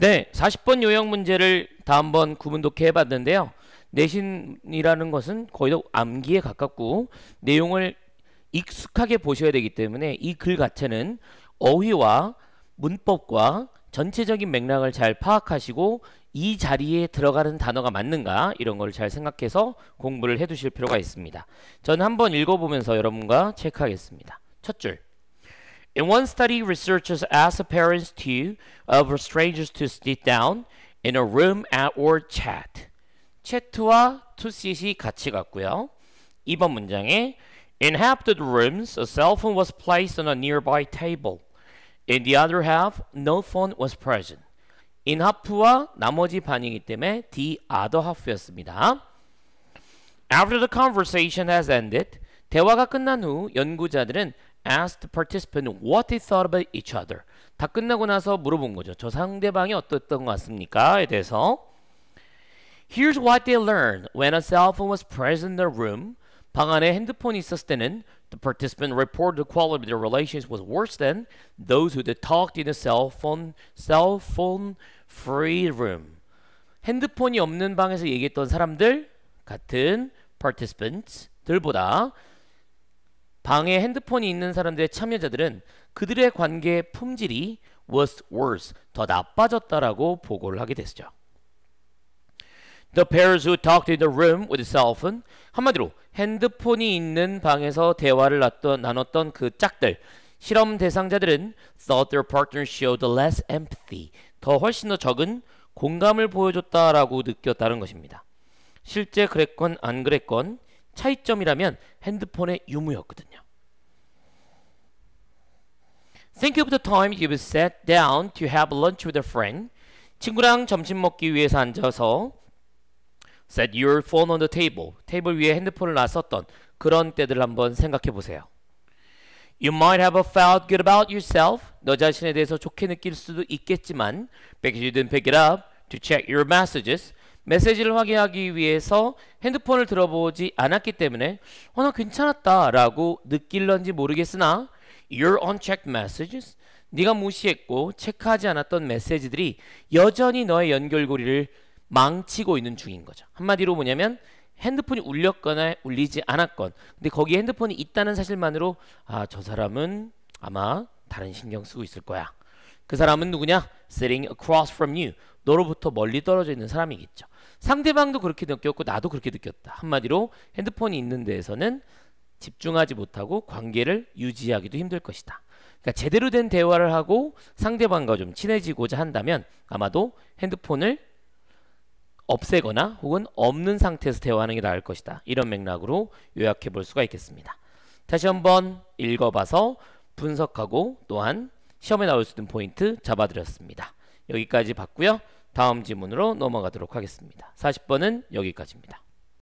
네, 40번 요약 문제를 다 한번 구분독해 해봤는데요. 내신이라는 것은 거의 암기에 가깝고 내용을 익숙하게 보셔야 되기 때문에 이 글 자체는 어휘와 문법과 전체적인 맥락을 잘 파악하시고 이 자리에 들어가는 단어가 맞는가 이런 걸 잘 생각해서 공부를 해두실 필요가 있습니다. 저는 한번 읽어보면서 여러분과 체크하겠습니다. 첫 줄. In one study, researchers asked parents to uh, of strangers to sit down in a room and or chat. chat와 to 같이 갔고요. 이번 문장에 In half the rooms, a cell phone was placed on a nearby table. In the other half, no phone was present. In half와 나머지 반이기 때문에 the other half였습니다. After the conversation has ended, 대화가 끝난 후 연구자들은 asked the participant what they thought about each other. 다 끝나고 나서 물어본 거죠. 저 상대방이 어떻던 것 같습니까?에 대해서 Here's what they learned when a cell phone was present in the room. 방 안에 핸드폰이 있었을 때는 the participant reported the quality of their relations was worse than those who talked in a cell phone cell phone free room. 핸드폰이 없는 방에서 얘기했던 사람들 같은 participants들보다. 방에 핸드폰이 있는 사람들의 참여자들은 그들의 관계 품질이 was worse, 더 나빠졌다라고 보고를 하게 됐죠. The pairs who talked in the room with cell phone 한마디로 핸드폰이 있는 방에서 대화를 나눴던 그 짝들 실험 대상자들은 thought their partner showed less empathy 더 훨씬 더 적은 공감을 보여줬다라고 느꼈다는 것입니다. 실제 그랬건 안 그랬건 차이점이라면 핸드폰의 유무였거든요. Think of the time you sat down to have lunch with a friend. 친구랑 점심 먹기 위해서 앉아서 set your phone on the table. 테이블 위에 핸드폰을 놨었던 그런 때들 한번 생각해 보세요. You might have felt good about yourself. 너 자신에 대해서 좋게 느낄 수도 있겠지만 because you didn't pick it up to check your messages. 메시지를 확인하기 위해서 핸드폰을 들어보지 않았기 때문에 어, 나 괜찮았다라고 느낄런지 모르겠으나 your unchecked messages 네가 무시했고 체크하지 않았던 메시지들이 여전히 너의 연결고리를 망치고 있는 중인 거죠. 한마디로 뭐냐면 핸드폰이 울렸거나 울리지 않았건 근데 거기에 핸드폰이 있다는 사실만으로 아 저 사람은 아마 다른 신경 쓰고 있을 거야 그 사람은 누구냐? Sitting across from you. 너로부터 멀리 떨어져 있는 사람이겠죠. 상대방도 그렇게 느꼈고 나도 그렇게 느꼈다. 한마디로 핸드폰이 있는 데에서는 집중하지 못하고 관계를 유지하기도 힘들 것이다. 그러니까 제대로 된 대화를 하고 상대방과 좀 친해지고자 한다면 아마도 핸드폰을 없애거나 혹은 없는 상태에서 대화하는 게 나을 것이다. 이런 맥락으로 요약해 볼 수가 있겠습니다. 다시 한번 읽어봐서 분석하고 또한 시험에 나올 수 있는 포인트 잡아드렸습니다. 여기까지 봤고요. 다음 지문으로 넘어가도록 하겠습니다. 40번은 여기까지입니다.